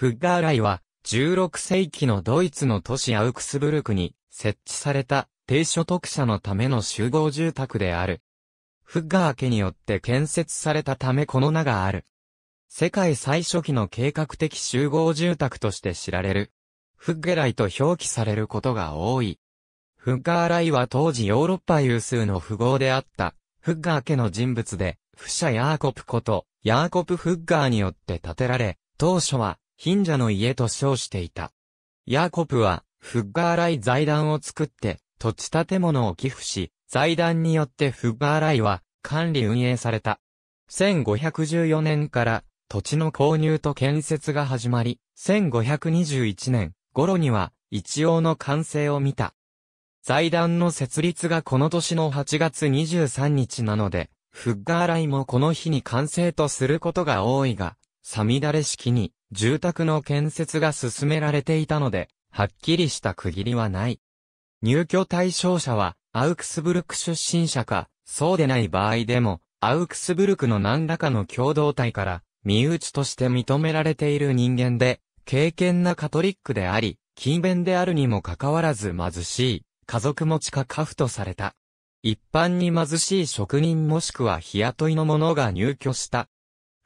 フッガーライは、16世紀のドイツの都市アウクスブルクに設置された低所得者のための集合住宅である。フッガー家によって建設されたためこの名がある。世界最初期の計画的集合住宅として知られる。フッゲライと表記されることが多い。フッガーライは当時ヨーロッパ有数の富豪であった、フッガー家の人物で、フシャ・ヤーコプこと、ヤーコプ・フッガーによって建てられ、当初は貧者の家と称していた。ヤーコプは、フッガーライ財団を作って、土地建物を寄付し、財団によってフッガーライは管理運営された。1514年から土地の購入と建設が始まり、1521年頃には一応の完成を見た。財団の設立がこの年の8月23日なので、フッガーライもこの日に完成とすることが多いが、サミダレ式に住宅の建設が進められていたので、はっきりした区切りはない。入居対象者は、アウクスブルク出身者か、そうでない場合でも、アウクスブルクの何らかの共同体から、身内として認められている人間で、敬虔なカトリックであり、勤勉であるにもかかわらず貧しい、家族持ちか家父とされた。一般に貧しい職人もしくは日雇いの者が入居した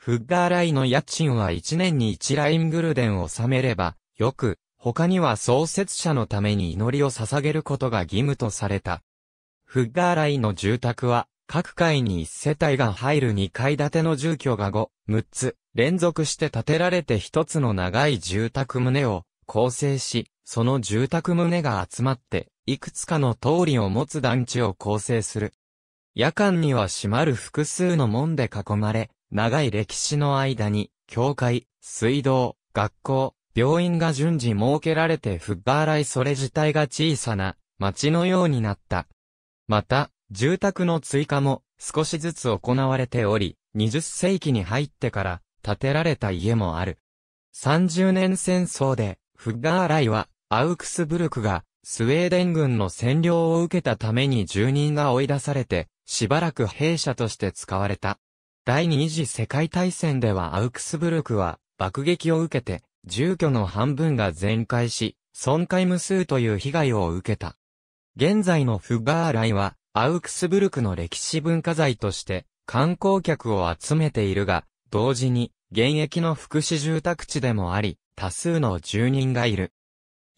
フッガーライの家賃は1年に1ライングルデンを納めれば、よく、他には創設者のために祈りを捧げることが義務とされた。フッガーライの住宅は、各階に1世帯が入る2階建ての住居が5、6つ、連続して建てられて1つの長い住宅棟を構成し、その住宅棟が集まって、いくつかの通りを持つ団地を構成する。夜間には閉まる複数の門で囲まれ、長い歴史の間に、教会、水道、学校、病院が順次設けられてフッガーライそれ自体が小さな町のようになった。また、住宅の追加も少しずつ行われており、20世紀に入ってから建てられた家もある。30年戦争でフッガーライはアウクスブルクがスウェーデン軍の占領を受けたために住人が追い出されてしばらく兵舎として使われた。第二次世界大戦ではアウクスブルクは爆撃を受けて住居の半分が全壊し、損壊無数という被害を受けた。現在のフガーライはアウクスブルクの歴史文化財として観光客を集めているが、同時に現役の福祉住宅地でもあり、多数の住人がいる。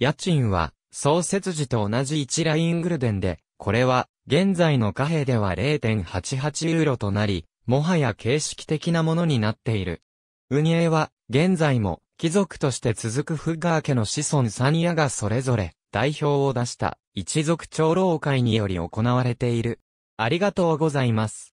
家賃は創設時と同じ1ライングルデンで、これは現在の貨幣では0.88ユーロとなり、もはや形式的なものになっている。ウニエは、現在も、貴族として続くフッガー家の子孫サニアがそれぞれ、代表を出した、一族長老会により行われている。ありがとうございます。